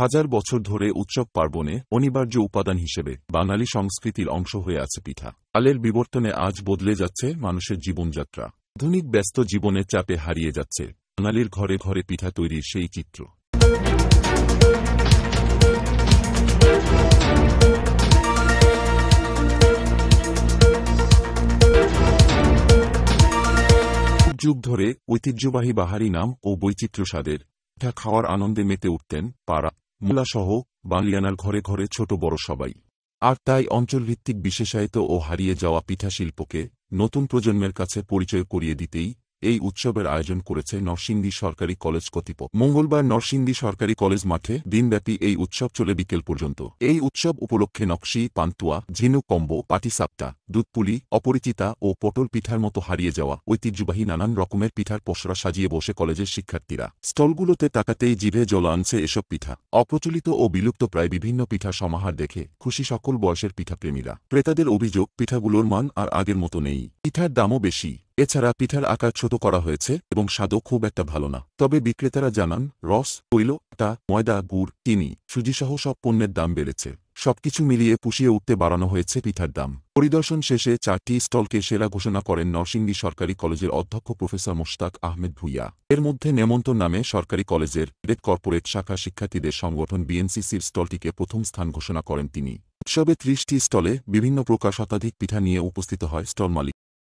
হাজার বছর ধরে উৎসব পার্বণে অনিবার্য উপাদান হিসেবে বাঙালি সংস্কৃতির অংশ হয়ে আছে পিঠা আলের বিবর্তনে আজ বদলে যাচ্ছে মানুষের জীবনযাত্রা আধুনিক ব্যস্ত জীবনের চাপে হারিয়ে যাচ্ছে বাঙালির ঘরে ঘরে পিঠা তৈরির সেই চিত্র যুগ ধরে ঐতিহ্যবাহী বাহারি নাম ও বৈচিত্র্য স্বাদের পিঠা খাওয়ার আনন্দে মেতে উঠতেন পাড়া মোল্লাসহ বাংলিয়ানার ঘরে ঘরে ছোট বড় সবাই আর তাই অঞ্চলভিত্তিক বিশেষায়িত ও হারিয়ে যাওয়া পিঠা শিল্পকে নতুন প্রজন্মের কাছে পরিচয় করিয়ে দিতেই এই উৎসবের আয়োজন করেছে নরসিংদী সরকারি কলেজ কর্তৃপক্ষ মঙ্গলবার নরসিংদী সরকারি কলেজ মাঠে দিনব্যাপী এই উৎসব চলে বিকেল পর্যন্ত এই উৎসব উপলক্ষে নকশি পান্তুয়া ঝিনুক কম্বো পাটিসাপটা দুধপুলি অপরিচিতা ও পটল পিঠার মতো হারিয়ে যাওয়া ঐতিহ্যবাহী নানান রকমের পিঠার পসরা সাজিয়ে বসে কলেজের শিক্ষার্থীরা স্টলগুলোতে তাকাতেই জিভে জল আনছে এসব পিঠা অপ্রচলিত ও বিলুপ্ত প্রায় বিভিন্ন পিঠা সমাহার দেখে খুশি সকল বয়সের পিঠাপ্রেমীরা ক্রেতাদের অভিযোগ পিঠাগুলোর মান আর আগের মতো নেই পিঠার দামও বেশি এছাড়া পিঠার আকার ছোট করা হয়েছে এবং স্বাদও খুব একটা ভালো না তবে বিক্রেতারা জানান রস তৈল আটা ময়দা গুড় চিনি সুজিসহ সব পণ্যের দাম বেড়েছে সবকিছু মিলিয়ে পুষিয়ে উঠতে বাড়ানো হয়েছে পিঠার দাম পরিদর্শন শেষে চারটি স্টলকে সেরা ঘোষণা করেন নরসিংদী সরকারি কলেজের অধ্যক্ষ প্রফেসর মোশতাক আহমেদ ভুইয়া এর মধ্যে নেমন্তন নামে সরকারি কলেজের রেড কর্পোরেট শাখা শিক্ষার্থীদের সংগঠন বিএনসিসির স্টলটিকে প্রথম স্থান ঘোষণা করেন তিনি উৎসবে ত্রিশটি স্টলে বিভিন্ন প্রকার শতাধিক পিঠা নিয়ে উপস্থিত হয় স্টল মালিক